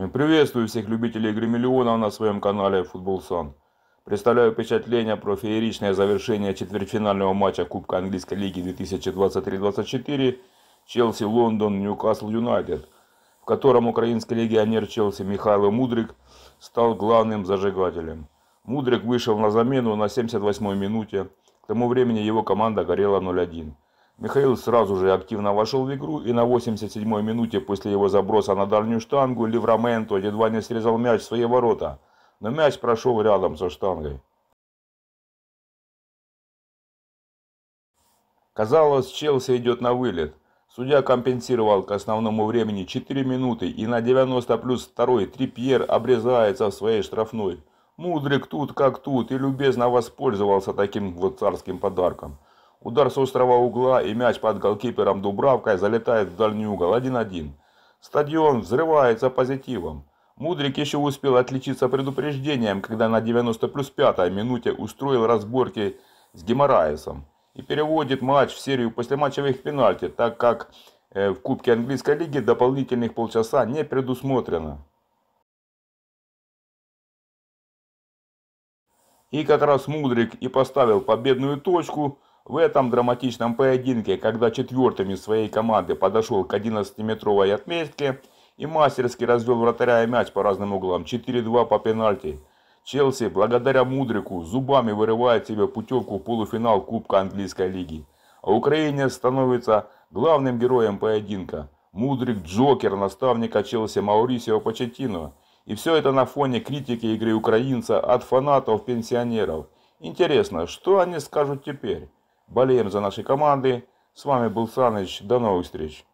Э, приветствую всех любителей игры миллионов на своем канале Футбол Сан. Представляю впечатление про фееричное завершение четвертьфинального матча Кубка Английской Лиги 2023-24 Челси-Лондон, Ньюкасл Юнайтед, в котором украинский легионер Челси Михайло Мудрик стал главным зажигателем. Мудрик вышел на замену на 78-й минуте, к тому времени его команда горела 0-1. Михаил сразу же активно вошел в игру и на 87-й минуте после его заброса на дальнюю штангу Левраменто едва не срезал мяч в свои ворота, но мяч прошел рядом со штангой. Казалось, Челси идет на вылет. Судья компенсировал к основному времени 4 минуты, и на 90 плюс 2 Трипьер обрезается в своей штрафной. Мудрик тут как тут и любезно воспользовался таким вот царским подарком. Удар с острого угла и мяч под голкипером Дубравкой залетает в дальний угол 1-1. Стадион взрывается позитивом. Мудрик еще успел отличиться предупреждением, когда на 90 плюс 5 минуте устроил разборки с Геморраесом и переводит матч в серию послематчевых пенальти, так как э, в Кубке Английской Лиги дополнительных полчаса не предусмотрено. И как раз Мудрик и поставил победную точку – в этом драматичном поединке, когда четвертым из своей команды подошел к 11-метровой отметке и мастерски развел вратаря и мяч по разным углам 4-2 по пенальти, Челси благодаря Мудрику зубами вырывает себе путевку в полуфинал Кубка Английской Лиги. А Украине становится главным героем поединка. Мудрик Джокер наставника Челси Маурисио Почетино. И все это на фоне критики игры украинца от фанатов-пенсионеров. Интересно, что они скажут теперь? Болеем за наши команды. С вами был Саныч. До новых встреч.